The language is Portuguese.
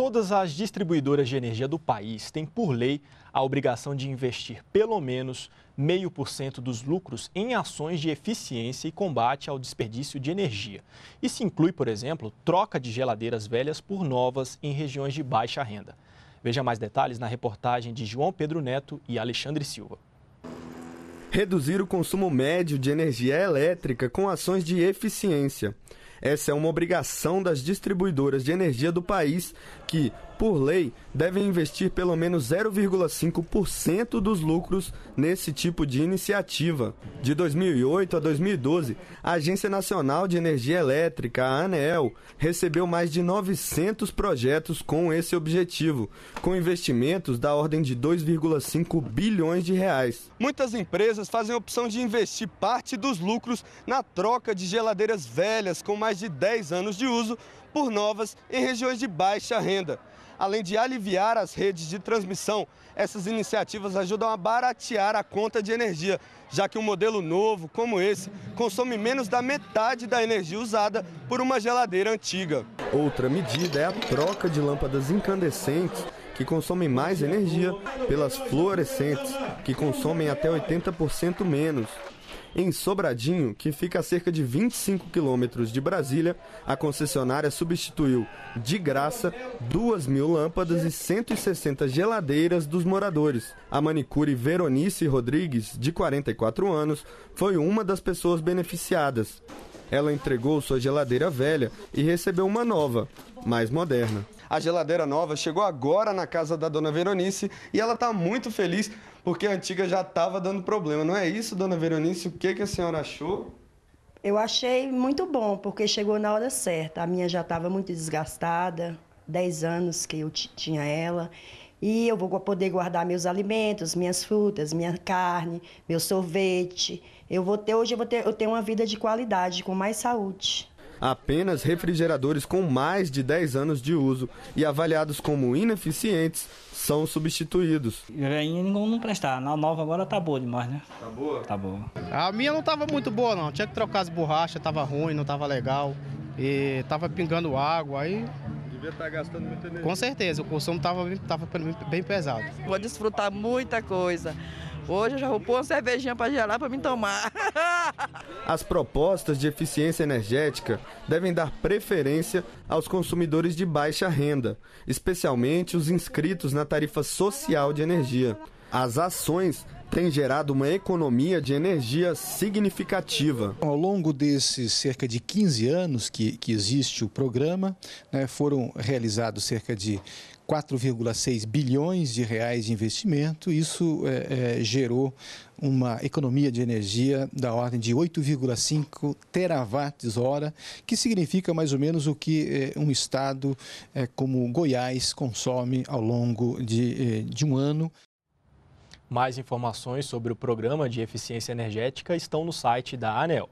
Todas as distribuidoras de energia do país têm, por lei, a obrigação de investir pelo menos 0,5% dos lucros em ações de eficiência e combate ao desperdício de energia. Isso inclui, por exemplo, troca de geladeiras velhas por novas em regiões de baixa renda. Veja mais detalhes na reportagem de João Pedro Neto e Alexandre Silva. Reduzir o consumo médio de energia elétrica com ações de eficiência. Essa é uma obrigação das distribuidoras de energia do país que, por lei, devem investir pelo menos 0,5% dos lucros nesse tipo de iniciativa. De 2008 a 2012, a Agência Nacional de Energia Elétrica, a ANEEL, recebeu mais de 900 projetos com esse objetivo, com investimentos da ordem de 2,5 bilhões de reais. Muitas empresas fazem a opção de investir parte dos lucros na troca de geladeiras velhas com mais mais de 10 anos de uso por novas em regiões de baixa renda. Além de aliviar as redes de transmissão, essas iniciativas ajudam a baratear a conta de energia, já que um modelo novo como esse consome menos da metade da energia usada por uma geladeira antiga. Outra medida é a troca de lâmpadas incandescentes que consomem mais energia pelas fluorescentes, que consomem até 80% menos. Em Sobradinho, que fica a cerca de 25 quilômetros de Brasília, a concessionária substituiu, de graça, 2 mil lâmpadas e 160 geladeiras dos moradores. A manicure Veronice Rodrigues, de 44 anos, foi uma das pessoas beneficiadas. Ela entregou sua geladeira velha e recebeu uma nova, mais moderna. A geladeira nova chegou agora na casa da dona Veronice e ela está muito feliz porque a antiga já estava dando problema. Não é isso, dona Veronice? O que, que a senhora achou? Eu achei muito bom, porque chegou na hora certa. A minha já estava muito desgastada, 10 anos que eu tinha ela, e eu vou poder guardar meus alimentos, minhas frutas, minha carne, meu sorvete. Eu vou ter hoje eu vou ter eu tenho uma vida de qualidade, com mais saúde. Apenas refrigeradores com mais de 10 anos de uso e avaliados como ineficientes são substituídos. Veinha ninguém não prestar. A nova agora tá boa demais, né? Tá boa? Tá boa. A minha não tava muito boa, não. Tinha que trocar as borrachas, tava ruim, não tava legal. E tava pingando água, aí devia estar tá gastando muita energia. Com certeza, o consumo estava tava bem pesado. Vou desfrutar muita coisa. Hoje eu já vou pôr uma cervejinha para gelar para me tomar. As propostas de eficiência energética devem dar preferência aos consumidores de baixa renda, especialmente os inscritos na tarifa social de energia. As ações tem gerado uma economia de energia significativa. Ao longo desses cerca de 15 anos que, que existe o programa, né, foram realizados cerca de 4,6 bilhões de reais de investimento. Isso é, é, gerou uma economia de energia da ordem de 8,5 terawatts hora, que significa mais ou menos o que é, um estado é, como Goiás consome ao longo de, é, de um ano. Mais informações sobre o programa de eficiência energética estão no site da ANEL.